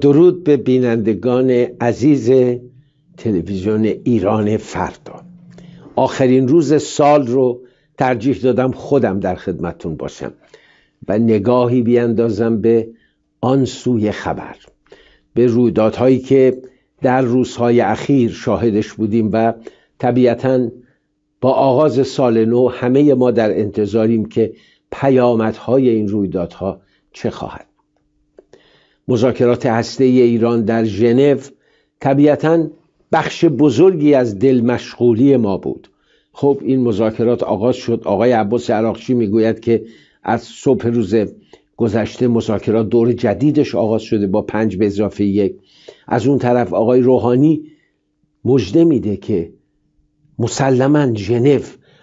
درود به بینندگان عزیز تلویزیون ایران فردا آخرین روز سال رو ترجیح دادم خودم در خدمتون باشم و نگاهی بیندازم به آن سوی خبر به رویدادهایی که در روزهای اخیر شاهدش بودیم و طبیعتا با آغاز سال نو همه ما در انتظاریم که پیامدهای این رویدادها چه خواهد مذاکرات هسته ایران در ژنو طبیعتا بخش بزرگی از دل مشغولی ما بود خب این مذاکرات آغاز شد آقای عباس عراقچی میگوید که از صبح روز گذشته مذاکرات دور جدیدش آغاز شده با پنج به اضافه یک از اون طرف آقای روحانی مژده میده که مسلما ژنو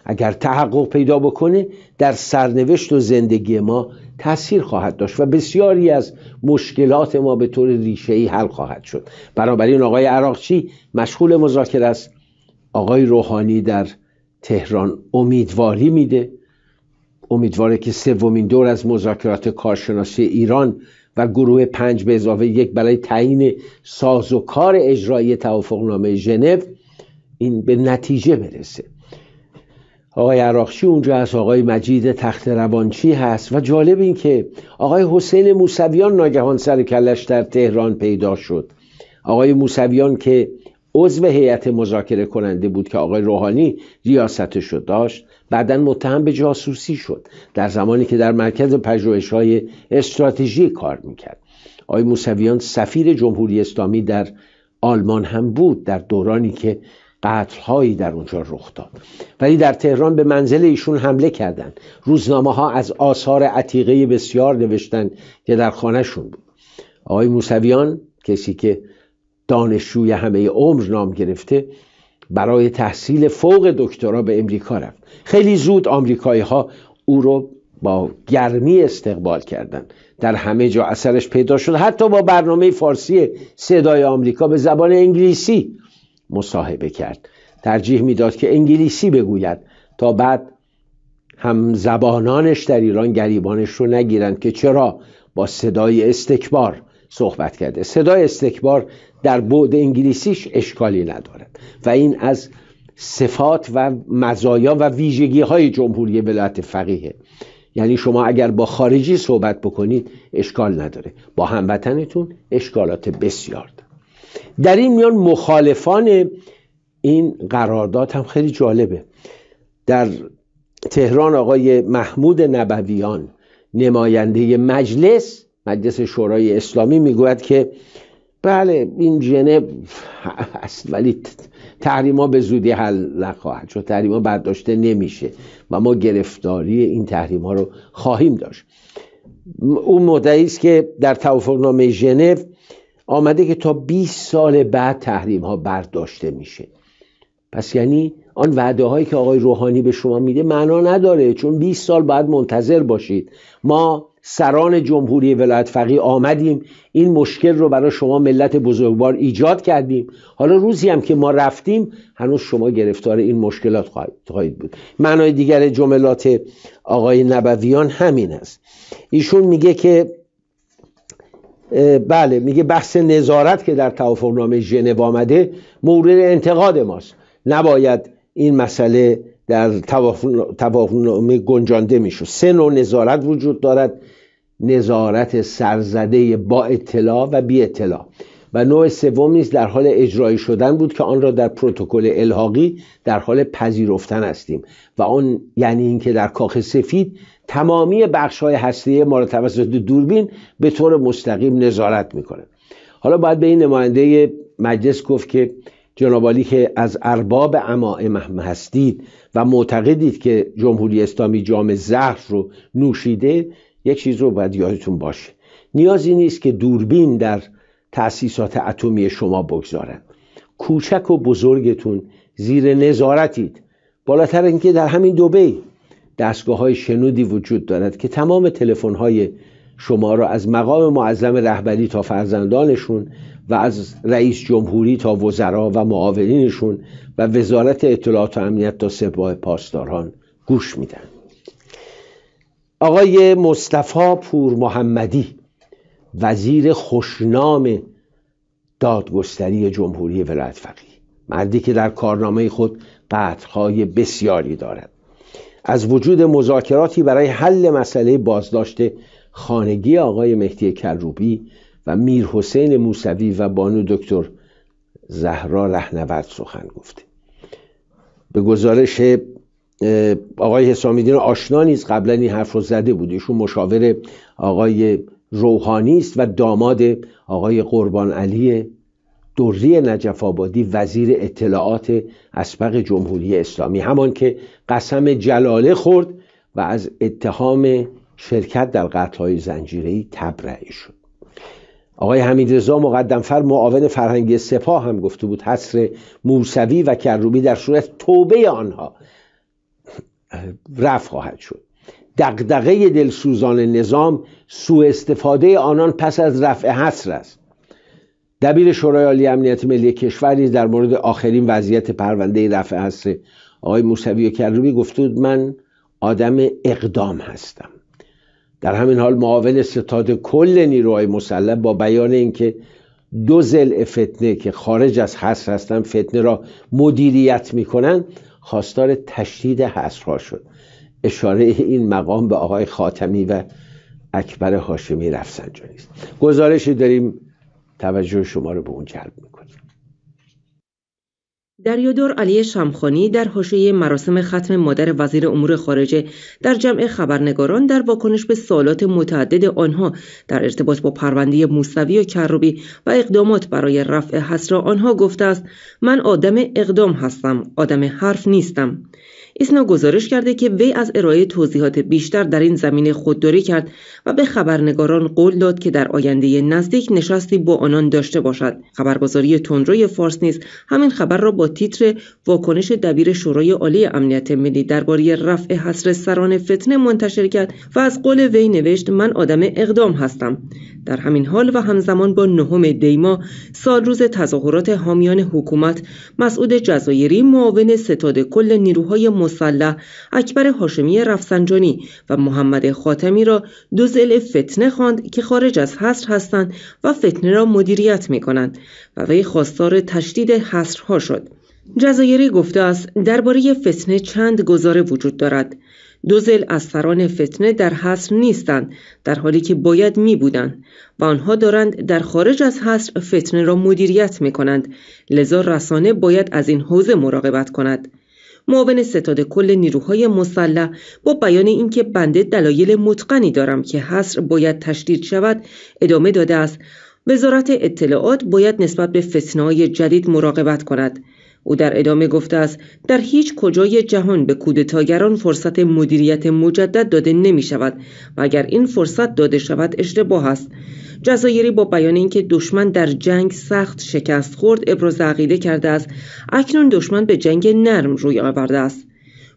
اگر تحقق پیدا بکنه در سرنوشت و زندگی ما تاثیر خواهد داشت و بسیاری از مشکلات ما به طور ریشه‌ای حل خواهد شد بنابراین آقای عراقچی مشغول مذاکره است آقای روحانی در تهران امیدواری میده امیدواره که سومین دور از مذاکرات کارشناسی ایران و گروه پنج به اضافه یک برای تعیین ساز و کار اجرایی توافقنامه ژنو این به نتیجه برسه آقای عراقچی اونجا هست آقای مجید تخت روانچی هست و جالب این که آقای حسین موسویان ناگهان سر کلش در تهران پیدا شد آقای موسویان که عضو هیئت مذاکره کننده بود که آقای روحانی ریاستش رو داشت بعدا متهم به جاسوسی شد در زمانی که در مرکز پژوهش های استراتژی کار میکرد آقای موسویان سفیر جمهوری اسلامی در آلمان هم بود در دورانی که قتلهایی در اونجا رخ داد ولی در تهران به منزل ایشون حمله کردند روزنامه ها از آثار عتیقه بسیار نوشتن که در خانهشون بود آقای موسویان کسی که دانشجوی همه عمر نام گرفته برای تحصیل فوق دکترا به امریکا رفت خیلی زود آمریکایی ها او رو با گرمی استقبال کردند در همه جا اثرش پیدا شد حتی با برنامه فارسی صدای آمریکا به زبان انگلیسی مصاحبه کرد ترجیح میداد که انگلیسی بگوید تا بعد هم زبانانش در ایران گریبانش رو نگیرند که چرا با صدای استکبار صحبت کرده صدای استکبار در بود انگلیسیش اشکالی ندارد و این از صفات و مزایا و ویژگی های جمهوری ولایت فقیه یعنی شما اگر با خارجی صحبت بکنید اشکال نداره با هموطنتون اشکالات بسیار در این میان مخالفان این قرارداد هم خیلی جالبه در تهران آقای محمود نبویان نماینده مجلس مجلس شورای اسلامی میگوید که بله این جنب هست ولی تحریما به زودی حل نخواهد شد تحریما برداشته نمیشه و ما گرفتاری این تحریما رو خواهیم داشت اون مدعی است که در توافقنامه ژنو آمده که تا 20 سال بعد تحریم ها برداشته میشه پس یعنی آن وعده هایی که آقای روحانی به شما میده معنا نداره چون 20 سال بعد منتظر باشید ما سران جمهوری ولایت فقیه آمدیم این مشکل رو برای شما ملت بزرگوار ایجاد کردیم حالا روزی هم که ما رفتیم هنوز شما گرفتار این مشکلات خواهید بود معنای دیگر جملات آقای نبویان همین است ایشون میگه که بله میگه بحث نظارت که در توافق نامه ژنو آمده مورد انتقاد ماست نباید این مسئله در توافق نامه گنجانده میشد سه نوع نظارت وجود دارد نظارت سرزده با اطلاع و بی اطلاع و نوع سوم نیز در حال اجرایی شدن بود که آن را در پروتکل الحاقی در حال پذیرفتن هستیم و آن یعنی اینکه در کاخ سفید تمامی بخش های هستی ما رو توسط دوربین به طور مستقیم نظارت میکنه حالا باید به این نماینده مجلس گفت که جنابالی که از ارباب امائم هستید و معتقدید که جمهوری اسلامی جام زهر رو نوشیده یک چیز رو باید یادتون باشه نیازی نیست که دوربین در تأسیسات اتمی شما بگذارن کوچک و بزرگتون زیر نظارتید بالاتر اینکه در همین دوبه دستگاه های شنودی وجود دارد که تمام تلفن های شما را از مقام معظم رهبری تا فرزندانشون و از رئیس جمهوری تا وزرا و معاونینشون و وزارت اطلاعات و امنیت تا سپاه پاسداران گوش میدن آقای مصطفی پور محمدی وزیر خوشنام دادگستری جمهوری ولایت فقیه مردی که در کارنامه خود قطعهای بسیاری دارد از وجود مذاکراتی برای حل مسئله بازداشت خانگی آقای مهدی کروبی و میر حسین موسوی و بانو دکتر زهرا رهنورد سخن گفته به گزارش آقای حسامیدین آشنا نیز قبلا این حرف رو زده بود ایشون مشاور آقای روحانی است و داماد آقای قربان علی دوری نجف آبادی وزیر اطلاعات اسبق جمهوری اسلامی همان که قسم جلاله خورد و از اتهام شرکت در قتلهای زنجیری تبرئه شد آقای حمیدرضا مقدمفر معاون فرهنگی سپاه هم گفته بود حصر موسوی و کروبی در صورت توبه آنها رفع خواهد شد دقدقه دلسوزان نظام سوء استفاده آنان پس از رفع حصر است دبیر شورای عالی امنیت ملی کشور نیز در مورد آخرین وضعیت پرونده رفع حصر آقای موسوی کروبی بود من آدم اقدام هستم در همین حال معاون ستاد کل نیروهای مسلح با بیان اینکه دو زل فتنه که خارج از حصر هستن فتنه را مدیریت میکنن خواستار تشدید حصرها شد اشاره این مقام به آقای خاتمی و اکبر هاشمی رفسنجانی است گزارشی داریم توجه شما رو به اون جلب میکنه دریادار علی شمخانی در حاشیه مراسم ختم مادر وزیر امور خارجه در جمع خبرنگاران در واکنش به سالات متعدد آنها در ارتباط با پرونده موسوی و کروبی و اقدامات برای رفع حسر آنها گفته است من آدم اقدام هستم آدم حرف نیستم ایسنا گزارش کرده که وی از ارائه توضیحات بیشتر در این زمینه خودداری کرد و به خبرنگاران قول داد که در آینده نزدیک نشستی با آنان داشته باشد خبرگزاری تندروی فارس نیز همین خبر را با تیتر واکنش دبیر شورای عالی امنیت ملی درباره رفع حصر سران فتنه منتشر کرد و از قول وی نوشت من آدم اقدام هستم در همین حال و همزمان با نهم دیما روز تظاهرات حامیان حکومت مسعود جزایری معاون ستاد کل نیروهای مسلح اکبر هاشمی رفسنجانی و محمد خاتمی را دو زل فتنه خواند که خارج از حصر هستند و فتنه را مدیریت می کنند و وی خواستار تشدید حصرها شد جزایری گفته است درباره فتنه چند گزاره وجود دارد دوزل از سران فتنه در حصر نیستند در حالی که باید می بودند و آنها دارند در خارج از حصر فتنه را مدیریت می کنند لذا رسانه باید از این حوزه مراقبت کند معاون ستاد کل نیروهای مسلح با بیان اینکه بنده دلایل متقنی دارم که حصر باید تشدید شود ادامه داده است وزارت اطلاعات باید نسبت به فتنه‌های جدید مراقبت کند او در ادامه گفته است در هیچ کجای جهان به کودتاگران فرصت مدیریت مجدد داده نمی شود و اگر این فرصت داده شود اشتباه است جزایری با بیان اینکه دشمن در جنگ سخت شکست خورد ابراز عقیده کرده است اکنون دشمن به جنگ نرم روی آورده است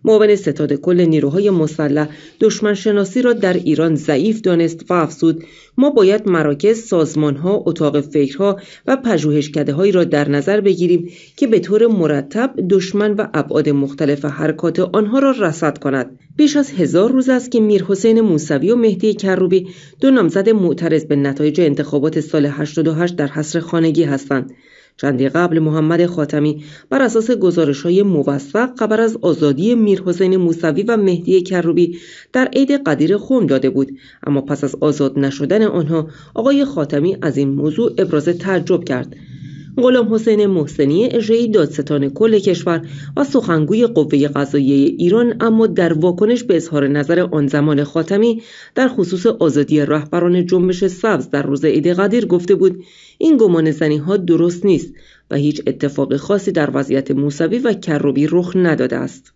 معاون ستاد کل نیروهای مسلح دشمن شناسی را در ایران ضعیف دانست و افزود ما باید مراکز سازمانها اتاق فکرها و پژوهشکدههایی را در نظر بگیریم که به طور مرتب دشمن و ابعاد مختلف حرکات آنها را رصد کند بیش از هزار روز است که میرحسین موسوی و مهدی کروبی دو نامزد معترض به نتایج انتخابات سال 88 در حصر خانگی هستند چندی قبل محمد خاتمی بر اساس گزارش های موثق خبر از آزادی میرحسین موسوی و مهدی کروبی در عید قدیر خم داده بود اما پس از آزاد نشدن آنها آقای خاتمی از این موضوع ابراز تعجب کرد غلام حسین محسنی اجرایی دادستان کل کشور و سخنگوی قوه قضاییه ایران اما در واکنش به اظهار نظر آن زمان خاتمی در خصوص آزادی رهبران جنبش سبز در روز عید قدیر گفته بود این گمان زنی ها درست نیست و هیچ اتفاق خاصی در وضعیت موسوی و کروبی رخ نداده است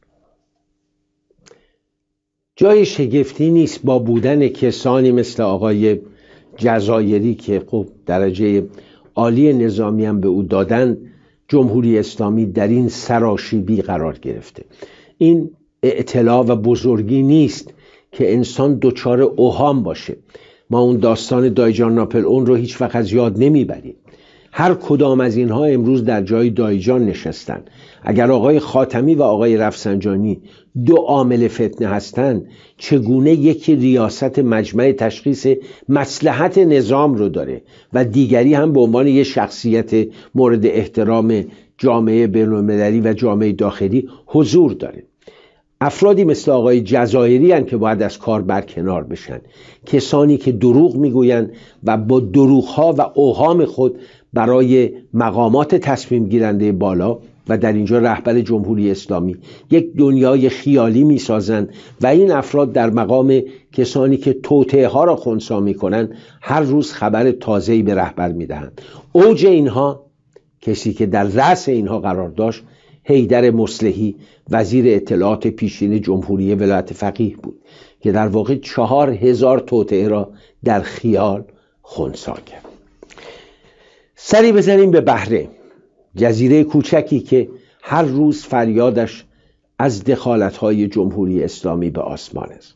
جای شگفتی نیست با بودن کسانی مثل آقای جزایری که خب درجه عالی نظامی هم به او دادند جمهوری اسلامی در این سراشیبی قرار گرفته این اطلاع و بزرگی نیست که انسان دچار اوهام باشه ما اون داستان دایجان ناپل اون رو هیچ وقت از یاد نمیبریم هر کدام از اینها امروز در جای دایجان نشستن اگر آقای خاتمی و آقای رفسنجانی دو عامل فتنه هستند چگونه یکی ریاست مجمع تشخیص مسلحت نظام رو داره و دیگری هم به عنوان یه شخصیت مورد احترام جامعه بینالمللی و جامعه داخلی حضور داره افرادی مثل آقای جزایری هن که باید از کار برکنار بشن کسانی که دروغ میگویند و با دروغها و اوهام خود برای مقامات تصمیم گیرنده بالا و در اینجا رهبر جمهوری اسلامی یک دنیای خیالی میسازند و این افراد در مقام کسانی که توطعه ها را خونسا میکنند هر روز خبر تازه‌ای به رهبر میدهند اوج اینها کسی که در رأس اینها قرار داشت هیدر مسلحی وزیر اطلاعات پیشین جمهوری ولایت فقیه بود که در واقع چهار هزار توطعه را در خیال خونسا کرد سری بزنیم به بهره جزیره کوچکی که هر روز فریادش از دخالتهای جمهوری اسلامی به آسمان است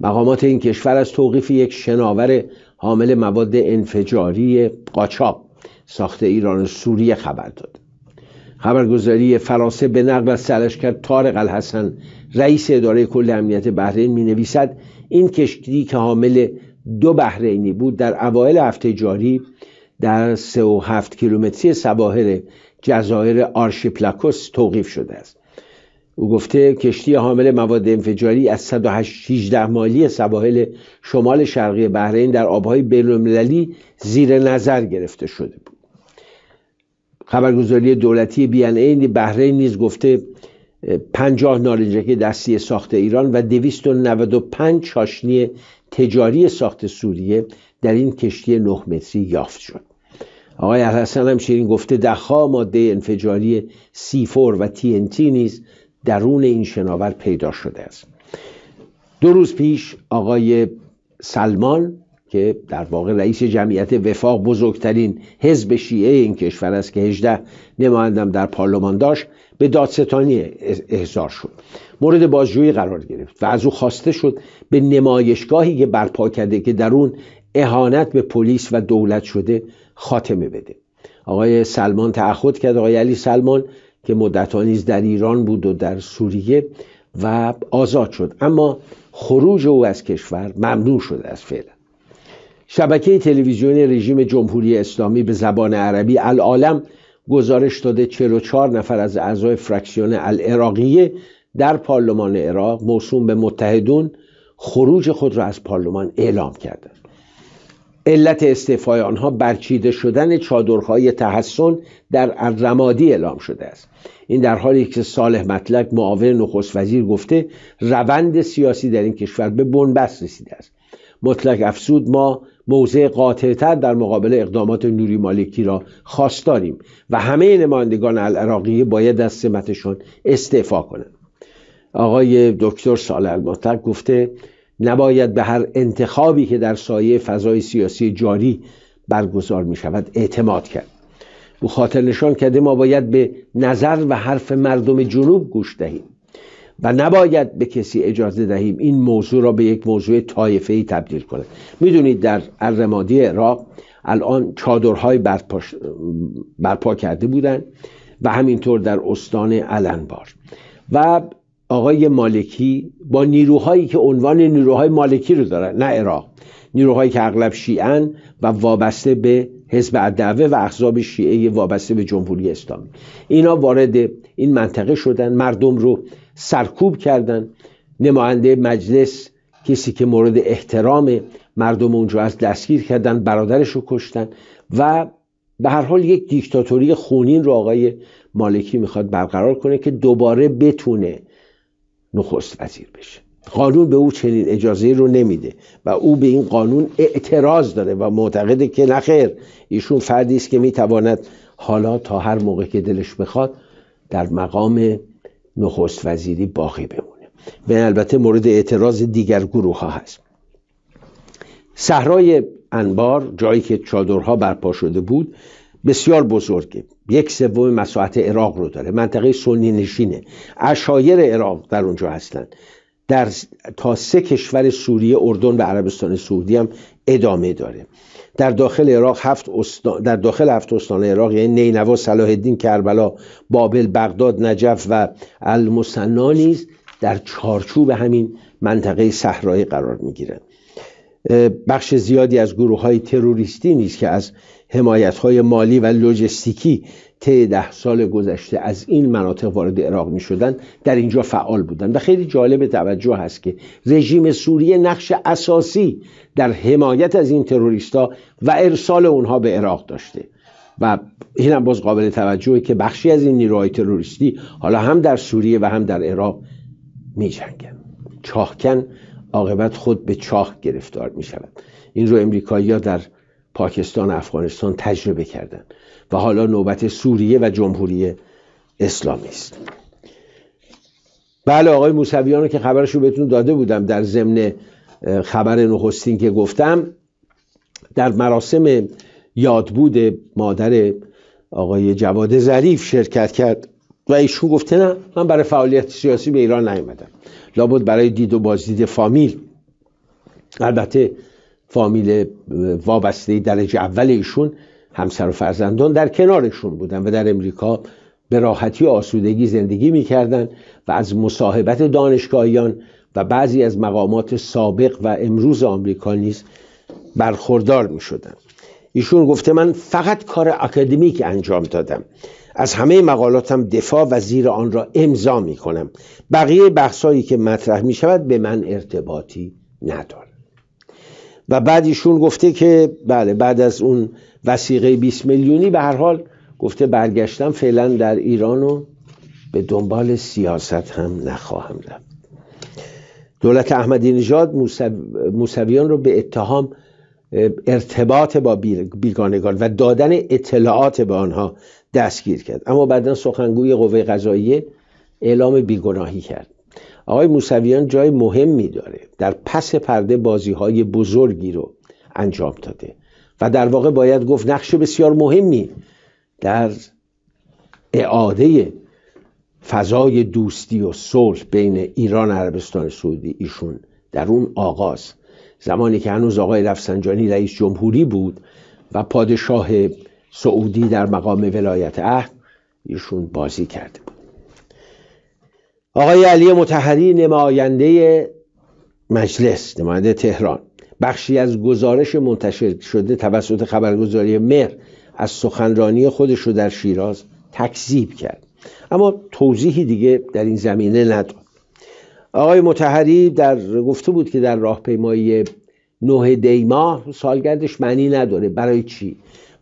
مقامات این کشور از توقیف یک شناور حامل مواد انفجاری قاچاق ساخت ایران و سوریه خبر داد خبرگزاری فرانسه به نقل از کرد طارق الحسن رئیس اداره کل امنیت بحرین می نویسد این کشتی که حامل دو بحرینی بود در اوایل هفته جاری در هفت کیلومتری سواحل جزایر آرشیپلاکوس توقیف شده است او گفته کشتی حامل مواد انفجاری از 118 مالی سواحل شمال شرقی بحرین در آبهای بینالمللی زیر نظر گرفته شده بود خبرگزاری دولتی بی این بحرین نیز گفته 50 نارنجک دستی ساخت ایران و 295 چاشنی تجاری ساخت سوریه در این کشتی 9 متری یافت شد آقای حسن هم شیرین گفته دهها ماده انفجاری سیفور فور و TNT نیز درون این شناور پیدا شده است دو روز پیش آقای سلمان که در واقع رئیس جمعیت وفاق بزرگترین حزب شیعه این کشور است که 18 نمایندم در پارلمان داشت به دادستانی احضار شد مورد بازجویی قرار گرفت و از او خواسته شد به نمایشگاهی که برپا کرده که در اون اهانت به پلیس و دولت شده خاتمه بده آقای سلمان تعهد کرد آقای علی سلمان که مدتها نیز در ایران بود و در سوریه و آزاد شد اما خروج او از کشور ممنوع شده از فعلا شبکه تلویزیونی رژیم جمهوری اسلامی به زبان عربی العالم گزارش داده 44 نفر از اعضای فرکسیون العراقیه در پارلمان عراق موسوم به متحدون خروج خود را از پارلمان اعلام کردند علت استعفای آنها برچیده شدن چادرهای تحسن در الرمادی اعلام شده است این در حالی که صالح مطلق معاون نخست وزیر گفته روند سیاسی در این کشور به بنبست رسیده است مطلق افسود ما موضع قاطعتر در مقابل اقدامات نوری مالکی را داریم و همه نمایندگان العراقی باید از سمتشان استعفا کنند آقای دکتر صالح المطلق گفته نباید به هر انتخابی که در سایه فضای سیاسی جاری برگزار می شود اعتماد کرد او خاطر نشان کرده ما باید به نظر و حرف مردم جنوب گوش دهیم و نباید به کسی اجازه دهیم این موضوع را به یک موضوع طایفه ای تبدیل کنه میدونید در الرمادی عراق الان چادرهای برپا, کرده بودند و همینطور در استان علنبار و آقای مالکی با نیروهایی که عنوان نیروهای مالکی رو دارن نه عراق نیروهایی که اغلب شیعن و وابسته به حزب ادعوه و احزاب شیعه وابسته به جمهوری اسلامی اینا وارد این منطقه شدن مردم رو سرکوب کردن نماینده مجلس کسی که مورد احترام مردم اونجا از دستگیر کردن برادرش رو کشتن و به هر حال یک دیکتاتوری خونین رو آقای مالکی میخواد برقرار کنه که دوباره بتونه نخست وزیر بشه قانون به او چنین اجازه رو نمیده و او به این قانون اعتراض داره و معتقده که نخیر ایشون فردی است که میتواند حالا تا هر موقع که دلش بخواد در مقام نخست وزیری باقی بمونه و البته مورد اعتراض دیگر گروه ها هست صحرای انبار جایی که چادرها برپا شده بود بسیار بزرگه یک سوم مساحت عراق رو داره منطقه سنی نشینه اشایر عراق در اونجا هستن در تا سه کشور سوریه اردن و عربستان سعودی هم ادامه داره در داخل عراق هفت استان در داخل هفت استان عراق یعنی نینوا صلاح الدین کربلا بابل بغداد نجف و المصنا نیز در چارچوب همین منطقه صحرایی قرار میگیرن بخش زیادی از گروه های تروریستی نیست که از های مالی و لوجستیکی طی ده سال گذشته از این مناطق وارد عراق می شدن در اینجا فعال بودند و خیلی جالب توجه هست که رژیم سوریه نقش اساسی در حمایت از این تروریستا و ارسال اونها به عراق داشته و این هم باز قابل توجهه که بخشی از این نیروهای تروریستی حالا هم در سوریه و هم در عراق می جنگن. چاهکن عاقبت خود به چاه گرفتار می شود این رو امریکایی در پاکستان و افغانستان تجربه کردن و حالا نوبت سوریه و جمهوری اسلامی است بله آقای موسویان که خبرش رو بهتون داده بودم در ضمن خبر نخستین که گفتم در مراسم یادبود مادر آقای جواد ظریف شرکت کرد و ایشون گفته نه من برای فعالیت سیاسی به ایران نیومدم لابد برای دید و بازدید فامیل البته فامیل وابسته درجه اول ایشون همسر و فرزندان در کنارشون بودن و در امریکا به راحتی و آسودگی زندگی میکردن و از مصاحبت دانشگاهیان و بعضی از مقامات سابق و امروز آمریکا نیز برخوردار می شدن. ایشون گفته من فقط کار اکادمیک انجام دادم از همه مقالاتم دفاع و زیر آن را امضا می کنم بقیه بحثایی که مطرح می شود به من ارتباطی ندارد و بعد ایشون گفته که بله بعد از اون وسیقه 20 میلیونی به هر حال گفته برگشتم فعلا در ایران و به دنبال سیاست هم نخواهم رفت دولت احمدی نژاد موسویان رو به اتهام ارتباط با بیگانگان و دادن اطلاعات به آنها دستگیر کرد اما بعدا سخنگوی قوه قضاییه اعلام بیگناهی کرد آقای موسویان جای مهمی داره در پس پرده بازی های بزرگی رو انجام داده و در واقع باید گفت نقش بسیار مهمی در اعاده فضای دوستی و صلح بین ایران و عربستان سعودی ایشون در اون آغاز زمانی که هنوز آقای رفسنجانی رئیس جمهوری بود و پادشاه سعودی در مقام ولایت عهد ایشون بازی کرده بود آقای علی متحری نماینده مجلس نماینده تهران بخشی از گزارش منتشر شده توسط خبرگزاری مهر از سخنرانی خودش رو در شیراز تکذیب کرد اما توضیحی دیگه در این زمینه نداد آقای متحری در گفته بود که در راهپیمایی نه دیما سالگردش معنی نداره برای چی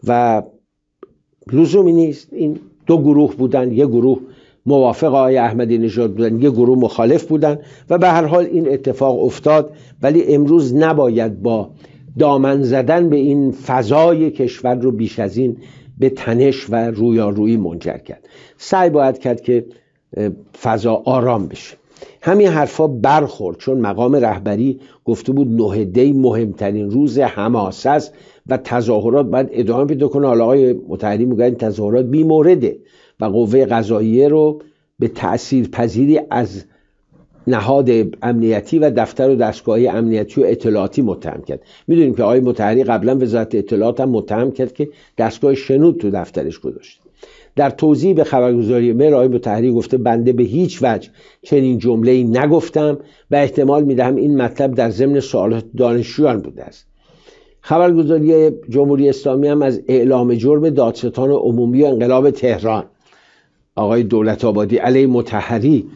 و لزومی نیست این دو گروه بودن یه گروه موافق آقای احمدی نژاد بودن یه گروه مخالف بودن و به هر حال این اتفاق افتاد ولی امروز نباید با دامن زدن به این فضای کشور رو بیش از این به تنش و رویارویی منجر کرد سعی باید کرد که فضا آرام بشه همین حرفا برخورد چون مقام رهبری گفته بود نه دی مهمترین روز حماسه است و تظاهرات باید ادامه پیدا کنه حالا آقای متحری میگن تظاهرات بی مورده و قوه قضاییه رو به تأثیر پذیری از نهاد امنیتی و دفتر و دستگاه امنیتی و اطلاعاتی متهم کرد میدونیم که آقای متحری قبلا وزارت اطلاعات هم متهم کرد که دستگاه شنود تو دفترش گذاشت در توضیح به خبرگزاری مهر آقای متحری گفته بنده به هیچ وجه چنین جمله ای نگفتم و احتمال میدهم این مطلب در ضمن سوالات دانشجویان بوده است خبرگزاری جمهوری اسلامی هم از اعلام جرم دادستان عمومی انقلاب تهران آقای دولت آبادی علی متحری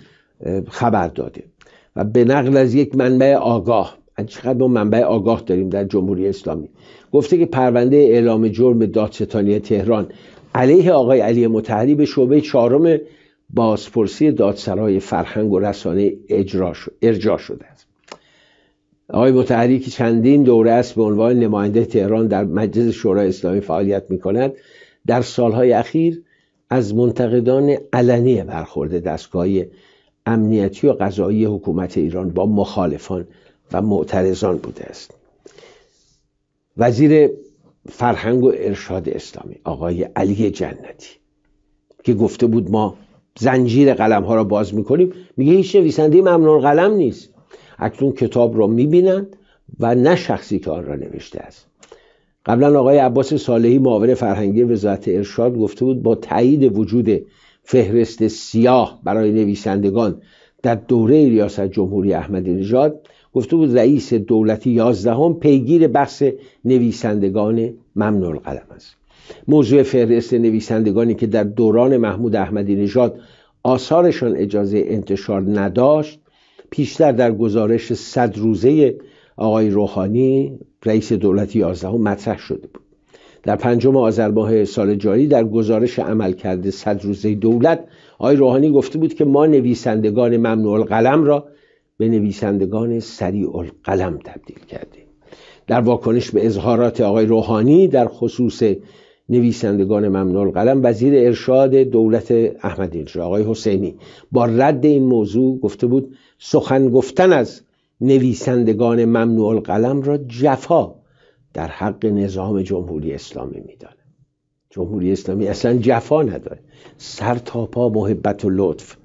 خبر داده و به نقل از یک منبع آگاه چقدر ما منبع آگاه داریم در جمهوری اسلامی گفته که پرونده اعلام جرم دادستانی تهران علیه آقای علی متحری به شعبه چهارم بازپرسی دادسرای فرهنگ و رسانه ارجا شده است آقای متحری که چندین دوره است به عنوان نماینده تهران در مجلس شورای اسلامی فعالیت می کند در سالهای اخیر از منتقدان علنی برخورد دستگاه امنیتی و قضایی حکومت ایران با مخالفان و معترضان بوده است وزیر فرهنگ و ارشاد اسلامی آقای علی جنتی که گفته بود ما زنجیر قلم ها را باز میکنیم میگه هیچ نویسنده ممنون قلم نیست اکنون کتاب را میبینند و نه شخصی که آن را نوشته است قبلا آقای عباس صالحی معاون فرهنگی وزارت ارشاد گفته بود با تایید وجود فهرست سیاه برای نویسندگان در دوره ریاست جمهوری احمدی نژاد گفته بود رئیس دولتی یازدهم پیگیر بحث نویسندگان ممنوع القلم است موضوع فهرست نویسندگانی که در دوران محمود احمدی نژاد آثارشان اجازه انتشار نداشت پیشتر در گزارش صد روزه آقای روحانی رئیس دولت یازدهم مطرح شده بود در پنجم آذر ماه سال جاری در گزارش کرده صد روزه دولت آقای روحانی گفته بود که ما نویسندگان ممنوع القلم را به نویسندگان سریع القلم تبدیل کردیم در واکنش به اظهارات آقای روحانی در خصوص نویسندگان ممنوع القلم وزیر ارشاد دولت احمدی آقای حسینی با رد این موضوع گفته بود سخن گفتن از نویسندگان ممنوع القلم را جفا در حق نظام جمهوری اسلامی میدانه جمهوری اسلامی اصلا جفا نداره سر تا پا محبت و لطف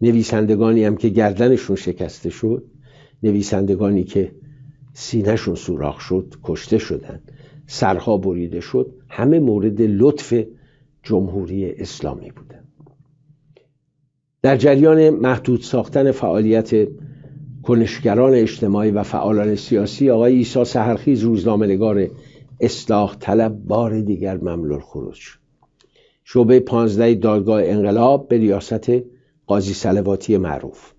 نویسندگانی هم که گردنشون شکسته شد نویسندگانی که سینهشون سوراخ شد کشته شدن سرها بریده شد همه مورد لطف جمهوری اسلامی بودن در جریان محدود ساختن فعالیت کنشگران اجتماعی و فعالان سیاسی آقای عیسی سهرخیز روزنامه‌نگار اصلاح طلب بار دیگر مملول خروج شد شعبه 15 دادگاه انقلاب به ریاست قاضی سلواتی معروف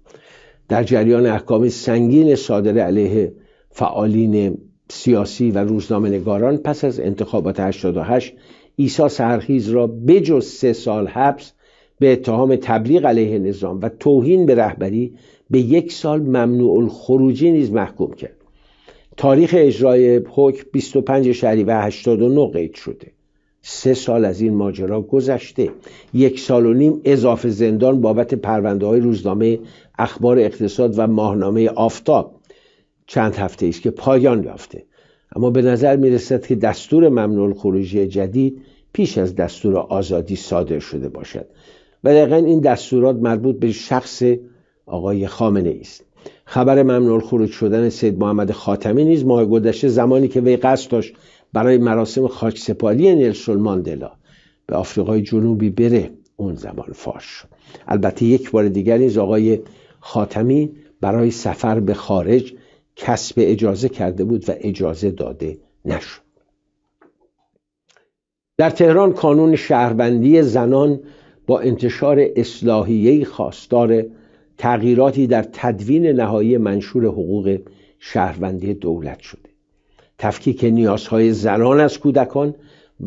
در جریان احکام سنگین صادر علیه فعالین سیاسی و روزنامه نگاران پس از انتخابات 88 عیسی سهرخیز را بجز سه سال حبس به اتهام تبلیغ علیه نظام و توهین به رهبری به یک سال ممنوع الخروجی نیز محکوم کرد تاریخ اجرای حکم 25 و 89 قید شده سه سال از این ماجرا گذشته یک سال و نیم اضافه زندان بابت پرونده های روزنامه اخبار اقتصاد و ماهنامه آفتاب چند هفته است که پایان یافته اما به نظر می رسد که دستور ممنوع خروجی جدید پیش از دستور آزادی صادر شده باشد و دقیقا این دستورات مربوط به شخص آقای خامنه است خبر ممنوع خروج شدن سید محمد خاتمی نیز ماه گذشته زمانی که وی قصد داشت برای مراسم خاک سپالی نلسون ماندلا به آفریقای جنوبی بره اون زمان فاش شد البته یک بار دیگر نیز آقای خاتمی برای سفر به خارج کسب اجازه کرده بود و اجازه داده نشد در تهران کانون شهروندی زنان با انتشار اصلاحیه خواستار تغییراتی در تدوین نهایی منشور حقوق شهروندی دولت شده تفکیک نیازهای زنان از کودکان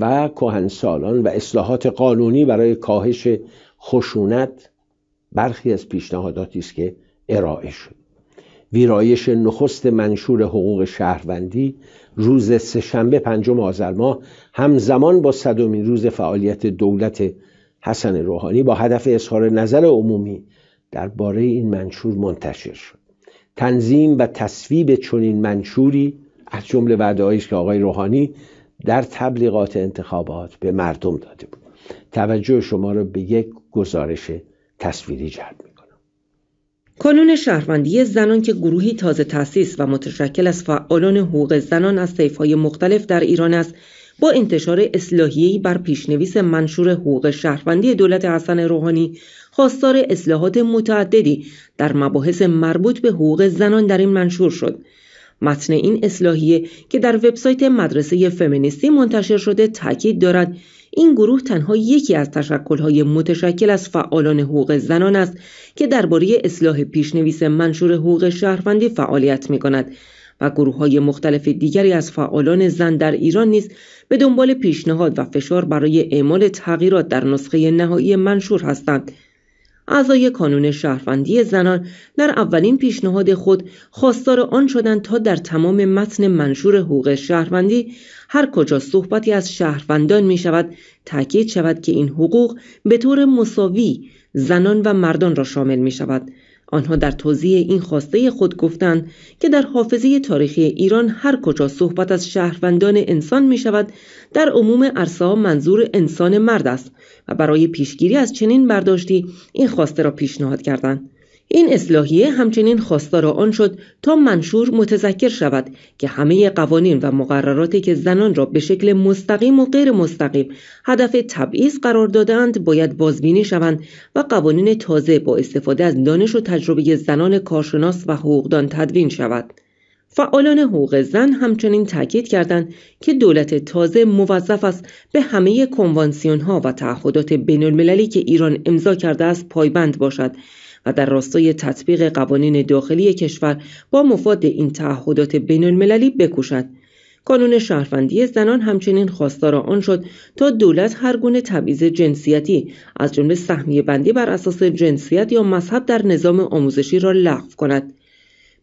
و کهنسالان و اصلاحات قانونی برای کاهش خشونت برخی از پیشنهاداتی است که ارائه شد ویرایش نخست منشور حقوق شهروندی روز سهشنبه پنجم آذر ماه همزمان با صدمین روز فعالیت دولت حسن روحانی با هدف اظهار نظر عمومی درباره این منشور منتشر شد تنظیم و تصویب چنین منشوری از جمله است که آقای روحانی در تبلیغات انتخابات به مردم داده بود توجه شما را به یک گزارش تصویری جلب میکنم کانون شهروندی زنان که گروهی تازه تأسیس و متشکل از فعالان حقوق زنان از طیفهای مختلف در ایران است با انتشار اصلاحیه‌ای بر پیشنویس منشور حقوق شهروندی دولت حسن روحانی خواستار اصلاحات متعددی در مباحث مربوط به حقوق زنان در این منشور شد متن این اصلاحیه که در وبسایت مدرسه فمینیستی منتشر شده تاکید دارد این گروه تنها یکی از تشکلهای متشکل از فعالان حقوق زنان است که درباره اصلاح پیشنویس منشور حقوق شهروندی فعالیت می و گروه های مختلف دیگری از فعالان زن در ایران نیز به دنبال پیشنهاد و فشار برای اعمال تغییرات در نسخه نهایی منشور هستند اعضای کانون شهروندی زنان در اولین پیشنهاد خود خواستار آن شدند تا در تمام متن منشور حقوق شهروندی هر کجا صحبتی از شهروندان می شود تاکید شود که این حقوق به طور مساوی زنان و مردان را شامل می شود آنها در توضیح این خواسته خود گفتند که در حافظه تاریخی ایران هر کجا صحبت از شهروندان انسان می شود در عموم عرصه منظور انسان مرد است و برای پیشگیری از چنین برداشتی این خواسته را پیشنهاد کردند این اصلاحیه همچنین خواستار آن شد تا منشور متذکر شود که همه قوانین و مقرراتی که زنان را به شکل مستقیم و غیر مستقیم هدف تبعیض قرار دادند باید بازبینی شوند و قوانین تازه با استفاده از دانش و تجربه زنان کارشناس و حقوقدان تدوین شود. فعالان حقوق زن همچنین تاکید کردند که دولت تازه موظف است به همه کنوانسیون ها و تعهدات بین المللی که ایران امضا کرده است پایبند باشد در راستای تطبیق قوانین داخلی کشور با مفاد این تعهدات بین المللی بکوشد قانون شهروندی زنان همچنین خواستار آن شد تا دولت هر گونه تبعیض جنسیتی از جمله سهمیه بندی بر اساس جنسیت یا مذهب در نظام آموزشی را لغو کند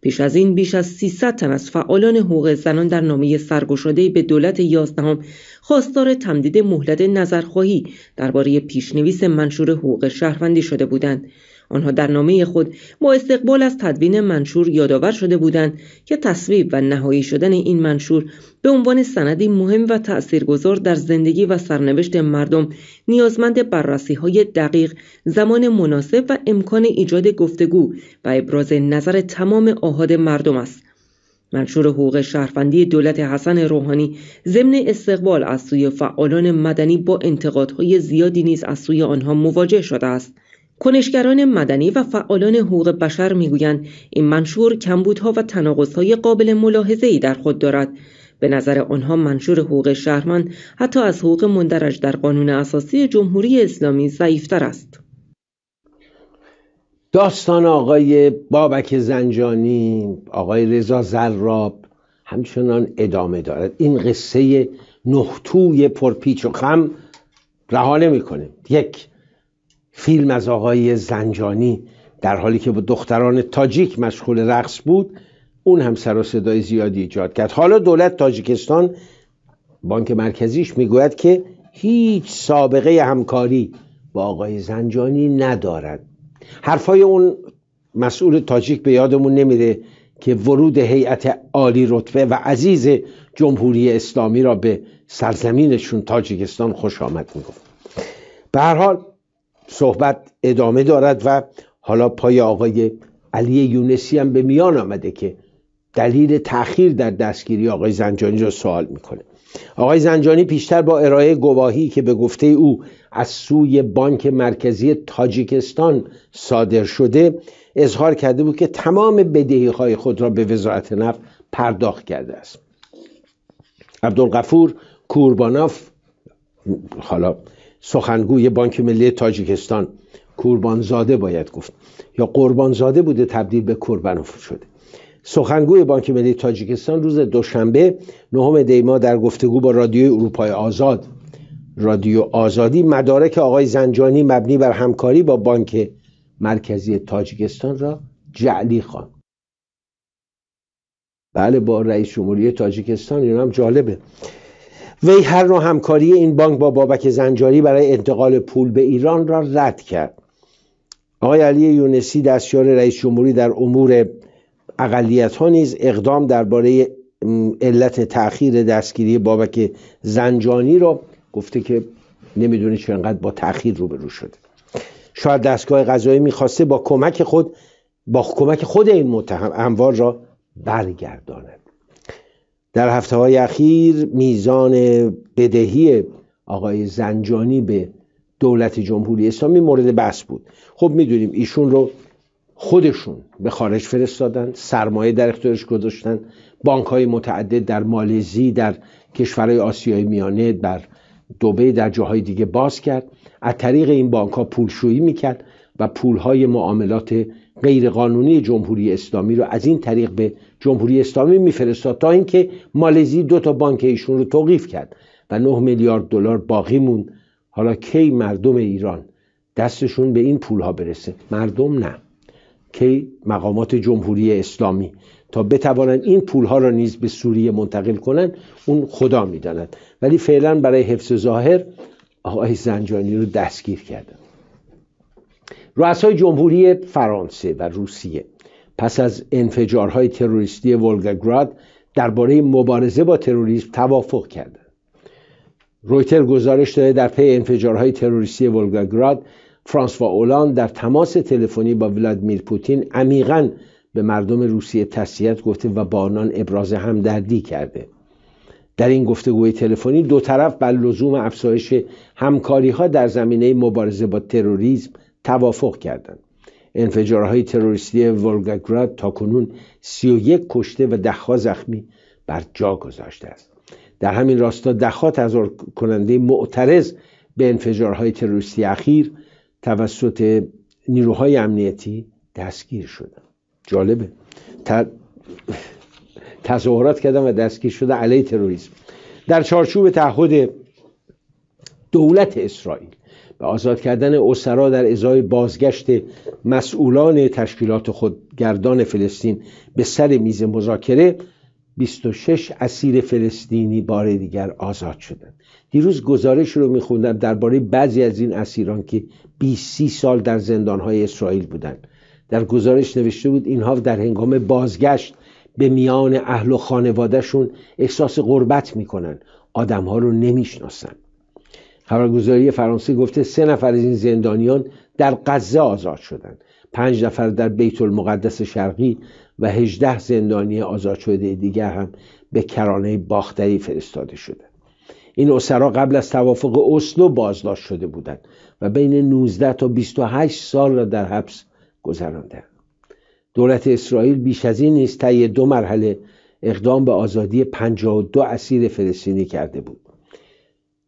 پیش از این بیش از 300 تن از فعالان حقوق زنان در نامه سرگشاده به دولت یازدهم خواستار تمدید مهلت نظرخواهی درباره پیشنویس منشور حقوق شهروندی شده بودند آنها در نامه خود با استقبال از تدوین منشور یادآور شده بودند که تصویب و نهایی شدن این منشور به عنوان سندی مهم و تاثیرگذار در زندگی و سرنوشت مردم نیازمند بررسی های دقیق، زمان مناسب و امکان ایجاد گفتگو و ابراز نظر تمام آهاد مردم است. منشور حقوق شهروندی دولت حسن روحانی ضمن استقبال از سوی فعالان مدنی با انتقادهای زیادی نیز از سوی آنها مواجه شده است کنشگران مدنی و فعالان حقوق بشر میگویند این منشور کمبودها و تناقضهای قابل ملاحظه ای در خود دارد به نظر آنها منشور حقوق شهروند حتی از حقوق مندرج در قانون اساسی جمهوری اسلامی ضعیفتر است داستان آقای بابک زنجانی آقای رضا زراب همچنان ادامه دارد این قصه نهتوی پرپیچ و خم رها نمیکنه یک فیلم از آقای زنجانی در حالی که با دختران تاجیک مشغول رقص بود اون هم سر و صدای زیادی ایجاد کرد حالا دولت تاجیکستان بانک مرکزیش میگوید که هیچ سابقه همکاری با آقای زنجانی ندارد حرفای اون مسئول تاجیک به یادمون نمیره که ورود هیئت عالی رتبه و عزیز جمهوری اسلامی را به سرزمینشون تاجیکستان خوش آمد میگفت به هر حال صحبت ادامه دارد و حالا پای آقای علی یونسی هم به میان آمده که دلیل تأخیر در دستگیری آقای زنجانی را سوال میکنه آقای زنجانی پیشتر با ارائه گواهی که به گفته او از سوی بانک مرکزی تاجیکستان صادر شده اظهار کرده بود که تمام بدهی های خود را به وزارت نفت پرداخت کرده است عبدالقفور کورباناف حالا سخنگوی بانک ملی تاجیکستان کوربانزاده باید گفت یا قربانزاده بوده تبدیل به کربن شده سخنگوی بانک ملی تاجیکستان روز دوشنبه نهم دیما در گفتگو با رادیوی اروپای آزاد رادیو آزادی مدارک آقای زنجانی مبنی بر همکاری با بانک مرکزی تاجیکستان را جعلی خواند بله با رئیس جمهوری تاجیکستان این هم جالبه وی هر نوع همکاری این بانک با بابک زنجاری برای انتقال پول به ایران را رد کرد آقای علی یونسی دستیار رئیس جمهوری در امور اقلیت ها نیز اقدام درباره علت تأخیر دستگیری بابک زنجانی را گفته که نمیدونه چرا انقدر با تأخیر روبرو شده شاید دستگاه قضایی میخواسته با کمک خود با کمک خود این متهم اموال را برگرداند در هفته های اخیر میزان بدهی آقای زنجانی به دولت جمهوری اسلامی مورد بحث بود خب میدونیم ایشون رو خودشون به خارج فرستادن سرمایه در اختیارش گذاشتن بانک های متعدد در مالزی در کشورهای آسیای میانه در دوبه در جاهای دیگه باز کرد از طریق این بانک ها پولشویی میکرد و پول های معاملات غیرقانونی جمهوری اسلامی رو از این طریق به جمهوری اسلامی میفرستاد تا اینکه مالزی دو تا بانک ایشون رو توقیف کرد و 9 میلیارد دلار باقی مون حالا کی مردم ایران دستشون به این ها برسه مردم نه کی مقامات جمهوری اسلامی تا بتوانند این پولها را نیز به سوریه منتقل کنند اون خدا میداند ولی فعلا برای حفظ ظاهر آقای زنجانی رو دستگیر کردن رؤسای جمهوری فرانسه و روسیه پس از انفجارهای تروریستی ولگاگراد درباره مبارزه با تروریسم توافق کردند رویتر گزارش داده در پی انفجارهای تروریستی ولگاگراد فرانسوا اولان در تماس تلفنی با ولادیمیر پوتین عمیقا به مردم روسیه تسلیت گفته و با آنان ابراز همدردی کرده در این گفتگوی تلفنی دو طرف بر لزوم افزایش همکاری ها در زمینه مبارزه با تروریسم توافق کردند انفجارهای تروریستی ولگاگراد کنون 31 کشته و دهها زخمی بر جا گذاشته است در همین راستا دهها تظاهر کننده معترض به انفجارهای تروریستی اخیر توسط نیروهای امنیتی دستگیر شدن جالبه تظاهرات کردن و دستگیر شده علیه تروریسم در چارچوب تعهد دولت اسرائیل و آزاد کردن اسرا در ازای بازگشت مسئولان تشکیلات خودگردان فلسطین به سر میز مذاکره 26 اسیر فلسطینی بار دیگر آزاد شدند دیروز گزارش رو میخوندم درباره بعضی از این اسیران که 20 سال در زندانهای اسرائیل بودند در گزارش نوشته بود اینها در هنگام بازگشت به میان اهل و خانوادهشون احساس غربت میکنن آدمها رو نمیشناسن خبرگزاری فرانسه گفته سه نفر از این زندانیان در غزه آزاد شدند پنج نفر در بیت المقدس شرقی و هجده زندانی آزاد شده دیگر هم به کرانه باختری فرستاده شده. این اسرا قبل از توافق اسلو بازداشت شده بودند و بین 19 تا 28 سال را در حبس گذراندند دولت اسرائیل بیش از این نیز طی دو مرحله اقدام به آزادی 52 اسیر فلسطینی کرده بود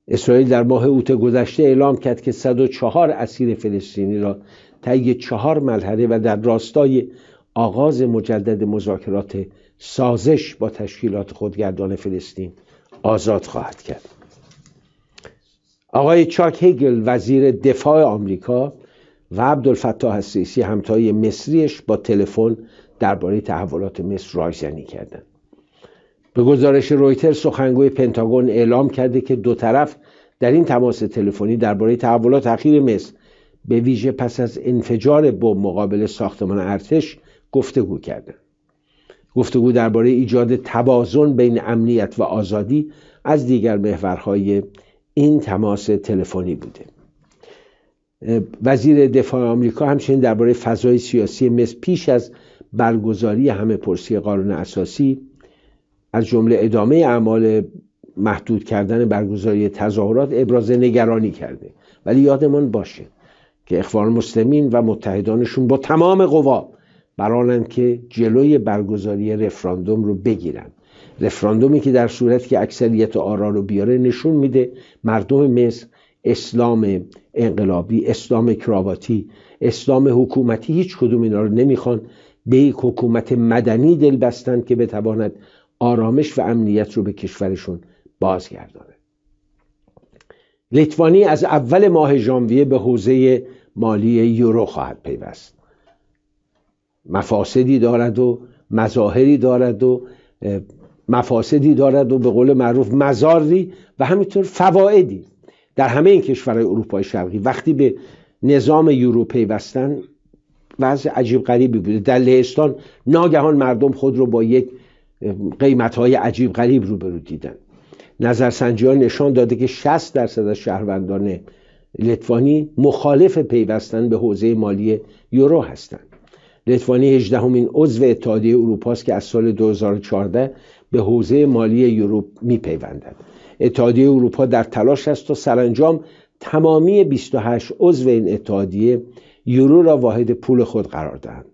اسرائیل در ماه اوت گذشته اعلام کرد که 104 اسیر فلسطینی را طی چهار مرحله و در راستای آغاز مجدد مذاکرات سازش با تشکیلات خودگردان فلسطین آزاد خواهد کرد آقای چاک هیگل وزیر دفاع آمریکا و عبدالفتاح السیسی همتای مصریش با تلفن درباره تحولات مصر رایزنی کردند به گزارش رویتر سخنگوی پنتاگون اعلام کرده که دو طرف در این تماس تلفنی درباره تحولات اخیر مصر به ویژه پس از انفجار بمب مقابل ساختمان ارتش گفتگو کرده گفتگو درباره ایجاد توازن بین امنیت و آزادی از دیگر محورهای این تماس تلفنی بوده وزیر دفاع آمریکا همچنین درباره فضای سیاسی مصر پیش از برگزاری همه پرسی قانون اساسی از جمله ادامه اعمال محدود کردن برگزاری تظاهرات ابراز نگرانی کرده ولی یادمان باشه که اخوان مسلمین و متحدانشون با تمام قوا برانند که جلوی برگزاری رفراندوم رو بگیرن رفراندومی که در صورت که اکثریت آرا رو بیاره نشون میده مردم مصر اسلام انقلابی اسلام کراواتی اسلام حکومتی هیچ کدوم اینا رو نمیخوان به یک حکومت مدنی دل بستن که بتواند آرامش و امنیت رو به کشورشون بازگردانه لیتوانی از اول ماه ژانویه به حوزه مالی یورو خواهد پیوست مفاسدی دارد و مظاهری دارد و مفاسدی دارد و به قول معروف مزاری و همینطور فوایدی در همه این کشورهای اروپای شرقی وقتی به نظام یورو پیوستن وضع عجیب غریبی بوده در لهستان ناگهان مردم خود رو با یک قیمت های عجیب غریب روبرو دیدن نظرسنجی ها نشان داده که 60 درصد از شهروندان لیتوانی مخالف پیوستن به حوزه مالی یورو هستند لیتوانی 18 همین عضو اتحادیه اروپا است که از سال 2014 به حوزه مالی یورو میپیوندد اتحادیه اروپا در تلاش است تا سرانجام تمامی 28 عضو این اتحادیه یورو را واحد پول خود قرار دهند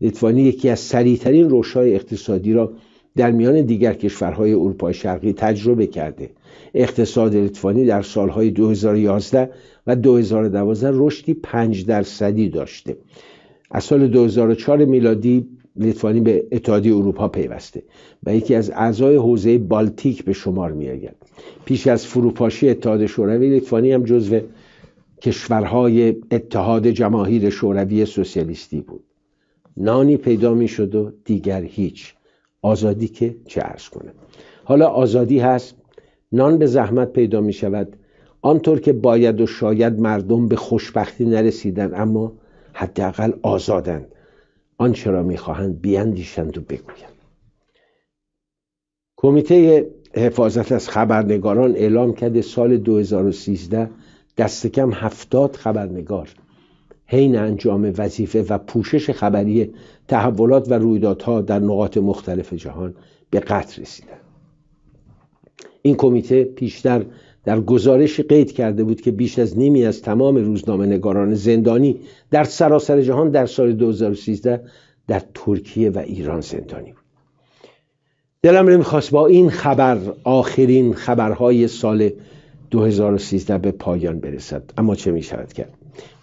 لیتوانی یکی از سریعترین رشد‌های اقتصادی را در میان دیگر کشورهای اروپای شرقی تجربه کرده اقتصاد لیتوانی در سالهای 2011 و 2012 رشدی 5 درصدی داشته از سال 2004 میلادی لیتوانی به اتحادیه اروپا پیوسته و یکی از اعضای حوزه بالتیک به شمار آید. پیش از فروپاشی اتحاد شوروی لیتوانی هم جزو کشورهای اتحاد جماهیر شوروی سوسیالیستی بود نانی پیدا شد و دیگر هیچ آزادی که چه ارز کنه؟ حالا آزادی هست نان به زحمت پیدا می شود آنطور که باید و شاید مردم به خوشبختی نرسیدن اما حداقل آزادند آنچه را میخواهند بیندیشند و بگویند کمیته حفاظت از خبرنگاران اعلام کرده سال 2013 دست کم هفتاد خبرنگار حین انجام وظیفه و پوشش خبری تحولات و رویدادها در نقاط مختلف جهان به قطر رسیدند این کمیته پیشتر در گزارش قید کرده بود که بیش از نیمی از تمام روزنامه نگاران زندانی در سراسر جهان در سال 2013 در ترکیه و ایران زندانی بود دلم نمیخواست با این خبر آخرین خبرهای سال 2013 به پایان برسد اما چه میشود کرد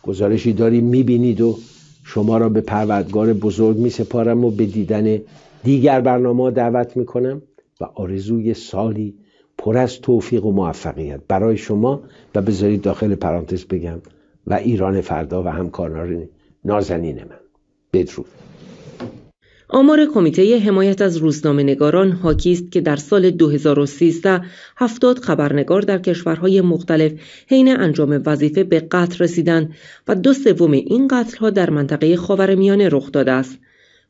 گزارشی داریم میبینید و شما را به پروردگار بزرگ میسپارم و به دیدن دیگر برنامه دعوت میکنم و آرزوی سالی پر از توفیق و موفقیت برای شما و بذارید داخل پرانتز بگم و ایران فردا و همکاران نازنین من بدرود آمار کمیته حمایت از روزنامه نگاران حاکی است که در سال 2013 70 خبرنگار در کشورهای مختلف حین انجام وظیفه به قتل رسیدند و دو سوم این قتلها در منطقه خاورمیانه رخ داده است.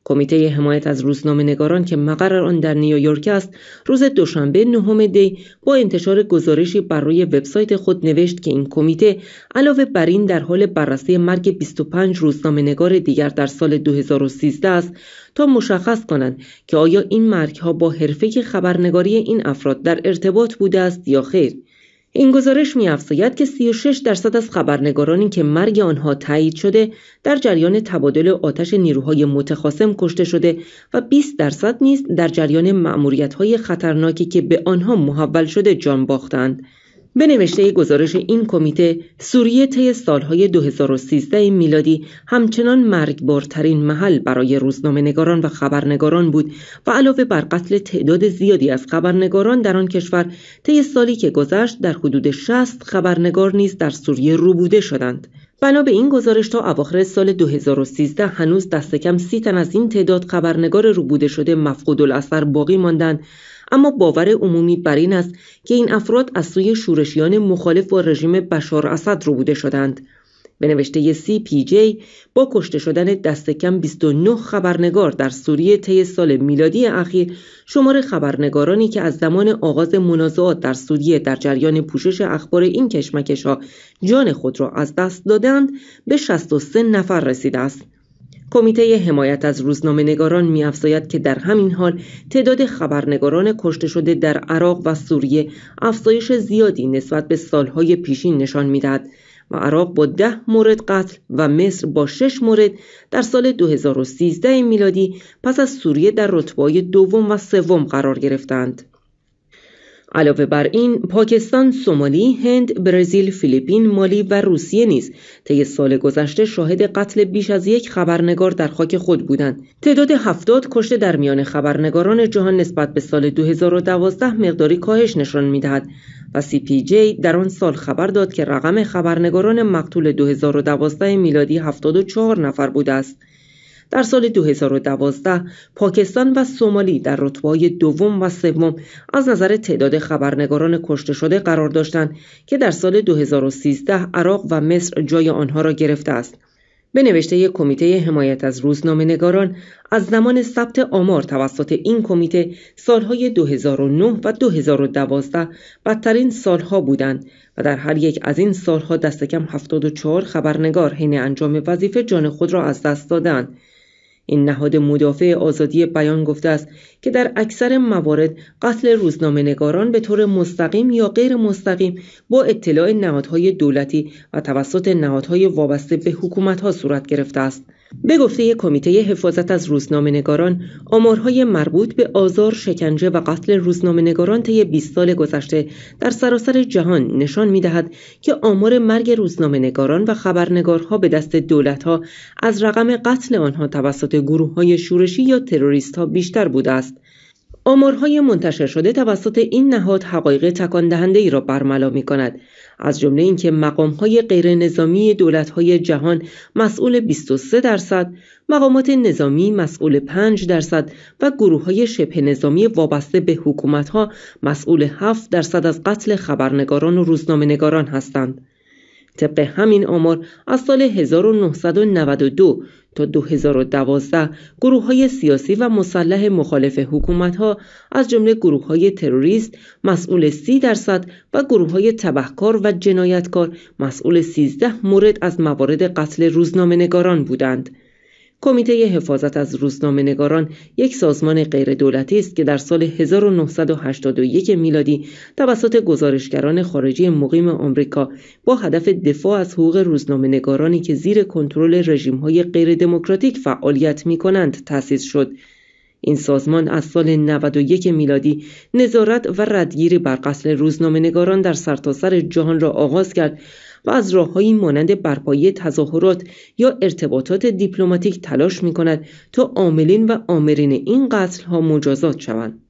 کمیته حمایت از روزنامه نگاران که مقر آن در نیویورک است روز دوشنبه نهم دی با انتشار گزارشی بر روی وبسایت خود نوشت که این کمیته علاوه بر این در حال بررسی مرگ 25 روزنامه نگار دیگر در سال 2013 است تا مشخص کنند که آیا این مرگ ها با حرفه خبرنگاری این افراد در ارتباط بوده است یا خیر این گزارش میافزاید که 36 درصد از خبرنگارانی که مرگ آنها تایید شده در جریان تبادل آتش نیروهای متخاصم کشته شده و 20 درصد نیز در جریان مأموریت‌های خطرناکی که به آنها محول شده جان باختند. به نوشته گزارش این کمیته سوریه طی سالهای 2013 میلادی همچنان مرگبارترین محل برای روزنامه نگاران و خبرنگاران بود و علاوه بر قتل تعداد زیادی از خبرنگاران در آن کشور طی سالی که گذشت در حدود 60 خبرنگار نیز در سوریه روبوده شدند بنا به این گزارش تا اواخر سال 2013 هنوز دست کم سی تن از این تعداد خبرنگار روبوده شده مفقود الاثر باقی ماندند اما باور عمومی بر این است که این افراد از سوی شورشیان مخالف با رژیم بشار اسد رو بوده شدند به نوشته سی پی جی با کشته شدن دست کم 29 خبرنگار در سوریه طی سال میلادی اخیر شمار خبرنگارانی که از زمان آغاز منازعات در سوریه در جریان پوشش اخبار این کشمکش ها جان خود را از دست دادند به 63 نفر رسیده است کمیته حمایت از روزنامه نگاران میافزاید که در همین حال تعداد خبرنگاران کشته شده در عراق و سوریه افزایش زیادی نسبت به سالهای پیشین نشان میدهد و عراق با ده مورد قتل و مصر با شش مورد در سال 2013 میلادی پس از سوریه در رتبه دوم و سوم قرار گرفتند. علاوه بر این پاکستان، سومالی، هند، برزیل، فیلیپین، مالی و روسیه نیز طی سال گذشته شاهد قتل بیش از یک خبرنگار در خاک خود بودند. تعداد هفتاد کشته در میان خبرنگاران جهان نسبت به سال 2012 مقداری کاهش نشان میدهد و جی در آن سال خبر داد که رقم خبرنگاران مقتول 2012 میلادی 74 نفر بوده است. در سال 2012 پاکستان و سومالی در رتبه دوم و سوم از نظر تعداد خبرنگاران کشته شده قرار داشتند که در سال 2013 عراق و مصر جای آنها را گرفته است. به نوشته کمیته حمایت از روزنامه نگاران از زمان ثبت آمار توسط این کمیته سالهای 2009 و 2012 بدترین سالها بودند و در هر یک از این سالها دست کم 74 خبرنگار حین انجام وظیفه جان خود را از دست دادند این نهاد مدافع آزادی بیان گفته است که در اکثر موارد قتل روزنامه نگاران به طور مستقیم یا غیر مستقیم با اطلاع نهادهای دولتی و توسط نهادهای وابسته به حکومتها صورت گرفته است. به گفته کمیته حفاظت از روزنامه نگاران آمارهای مربوط به آزار شکنجه و قتل روزنامه نگاران طی 20 سال گذشته در سراسر جهان نشان می دهد که آمار مرگ روزنامه نگاران و خبرنگارها به دست دولتها از رقم قتل آنها توسط گروه های شورشی یا تروریست ها بیشتر بوده است آمارهای منتشر شده توسط این نهاد حقایق تکان دهنده ای را برملا می کند از جمله اینکه نظامی دولت های جهان مسئول 23 درصد، مقامات نظامی مسئول 5 درصد و گروه های شبه نظامی وابسته به ها مسئول 7 درصد از قتل خبرنگاران و روزنامه هستند. طبق همین آمار از سال 1992 تا 2012 گروه های سیاسی و مسلح مخالف حکومت ها از جمله گروه های تروریست مسئول 30 درصد و گروه های تبهکار و جنایتکار مسئول 13 مورد از موارد قتل روزنامه بودند. کمیته حفاظت از روزنامه نگاران یک سازمان غیردولتی است که در سال 1981 میلادی توسط گزارشگران خارجی مقیم آمریکا با هدف دفاع از حقوق روزنامه نگارانی که زیر کنترل غیر دموکراتیک فعالیت کنند تأسیس شد. این سازمان از سال 91 میلادی نظارت و ردگیری بر قتل نگاران در سرتاسر سر جهان را آغاز کرد و از راههایی مانند برپایی تظاهرات یا ارتباطات دیپلماتیک تلاش می کند تا عاملین و آمرین این قتل ها مجازات شوند.